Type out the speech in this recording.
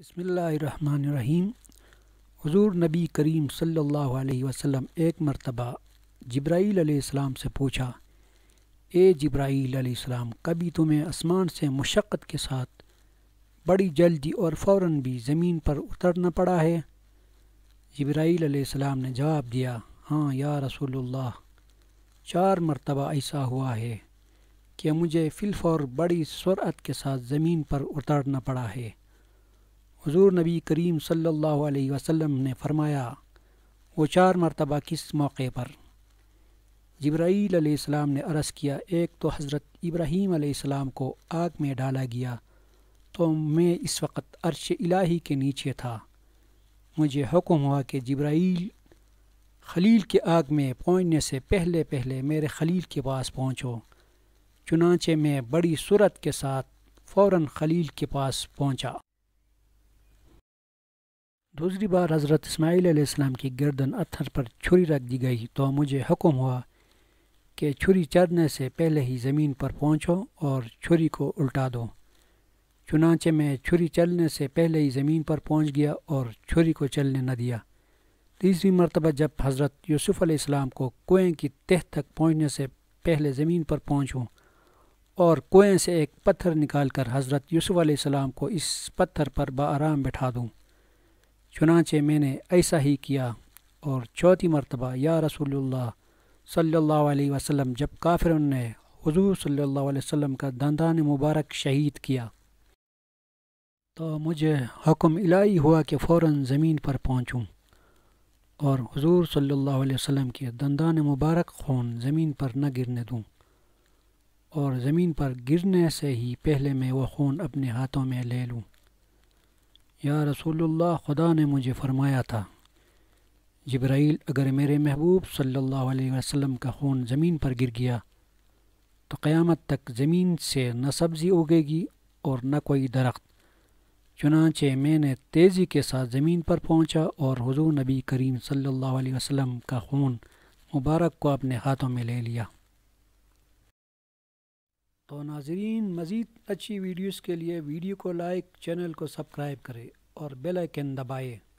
बसमीम हजूर नबी करीम सल्लल्लाहु अलैहि वसल्लम एक मरतबा जब्राईल अलैहिस्सलाम से पूछा ए जब्राईल अलैहिस्सलाम कभी तुम्हें आसमान से मशक्क़त के साथ बड़ी जल्दी और फ़ौर भी ज़मीन पर उतरना पड़ा है जब्राईल अलैहिस्सलाम ने जवाब दिया हाँ या रसूल चार मरतबा ऐसा हुआ है कि मुझे फ़िलफ़ौर बड़ी सरअत के साथ ज़मीन पर उतरना पड़ा है हजूर नबी करीम सल्लल्लाहु अलैहि वसल्लम ने फरमाया वो चार मरतबा किस मौके पर जब्राईल अलैहिस्सलाम ने अरस किया एक तो हज़रत इब्राहीम अलैहिस्सलाम को आग में डाला गया तो मैं इस वक्त अर्श इलाही के नीचे था मुझे हुक्म हुआ कि जब्राईल खलील के आग में पहुँचने से पहले पहले मेरे खलील के पास पहुँचो चुनाचे मैं बड़ी सूरत के साथ फ़ौर खलील के पास पहुँचा दूसरी बार हज़रत इसमाईलम की गर्दन अथर पर छुरी रख दी गई तो मुझे हुक्म हुआ कि छुरी चढ़ने से पहले ही ज़मीन पर पहुँचो और छुरी को उल्टा दो चुनाचे मैं छुरी चलने से पहले ही ज़मीन पर पहुँच गया और छुरी को चलने न दिया तीसरी मरतबा जब हज़रत यूसुफ़ को कुएँ की तह तक पहुँचने से पहले ज़मीन पर पहुँचूँ और कुएँ से एक पत्थर निकाल कर हज़रत यूसुफ़ को इस पत्थर पर बराम बैठा दूँ चुनाचे मैंने ऐसा ही किया और चौथी मरतबा या रसोल्ला सल्ला वसम जब काफिर ने हजूर सल्ला वसम का दंदान मुबारक शहीद किया तो मुझे हुक्म इलाही हुआ कि फ़ौर ज़मीन पर पहुँचूँ और हजूर सल्ला वसम के दंदान मुबारक खून ज़मीन पर न गिरने दूँ और ज़मीन पर गिरने से ही पहले मैं वह खून अपने हाथों में ले लूँ या रसूल खुदा ने मुझे फ़रमाया था जब्राइल अगर मेरे महबूब सल्लल्लाहु अलैहि वसल्लम का खून ज़मीन पर गिर गया तो क़यामत तक ज़मीन से न सब्ज़ी उगेगी और न कोई दरख्त चुनाचे मैंने तेज़ी के साथ ज़मीन पर पहुंचा और हुजूर नबी करीम सल्लल्लाहु अलैहि वसल्लम का खून मुबारक को अपने हाथों में ले लिया तो नाजरीन मज़ीद अच्छी वीडियोस के लिए वीडियो को लाइक चैनल को सब्सक्राइब करें और बेल आइकन दबाएं